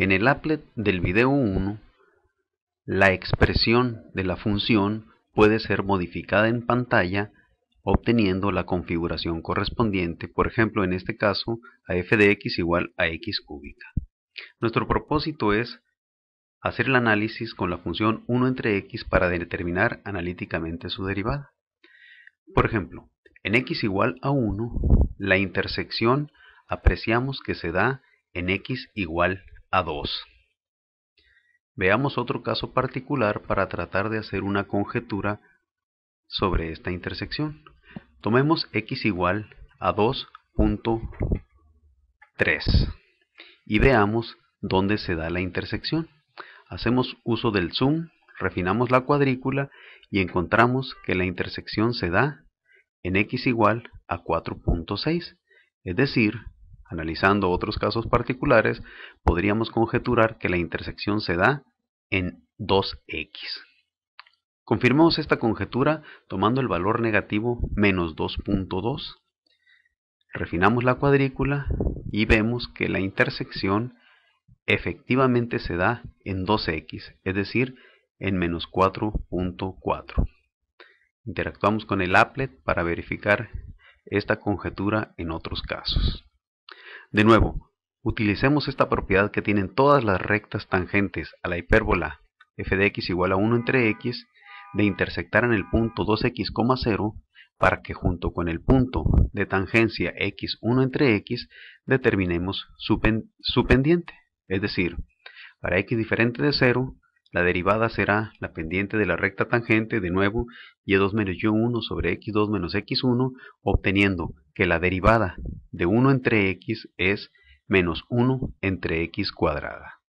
En el applet del video 1, la expresión de la función puede ser modificada en pantalla obteniendo la configuración correspondiente, por ejemplo en este caso a f de x igual a x cúbica. Nuestro propósito es hacer el análisis con la función 1 entre x para determinar analíticamente su derivada. Por ejemplo, en x igual a 1, la intersección apreciamos que se da en x igual a 2. Veamos otro caso particular para tratar de hacer una conjetura sobre esta intersección. Tomemos x igual a 2.3 y veamos dónde se da la intersección. Hacemos uso del zoom, refinamos la cuadrícula y encontramos que la intersección se da en x igual a 4.6, es decir, Analizando otros casos particulares, podríamos conjeturar que la intersección se da en 2x. Confirmamos esta conjetura tomando el valor negativo menos 2.2. Refinamos la cuadrícula y vemos que la intersección efectivamente se da en 2x, es decir, en menos 4.4. Interactuamos con el applet para verificar esta conjetura en otros casos. De nuevo, utilicemos esta propiedad que tienen todas las rectas tangentes a la hipérbola f de x igual a 1 entre x de intersectar en el punto 2x,0 para que junto con el punto de tangencia x1 entre x determinemos su, su pendiente. Es decir, para x diferente de 0, la derivada será la pendiente de la recta tangente, de nuevo, y2 e menos y1 sobre x2 menos x1, obteniendo que la derivada de 1 entre x es menos 1 entre x cuadrada.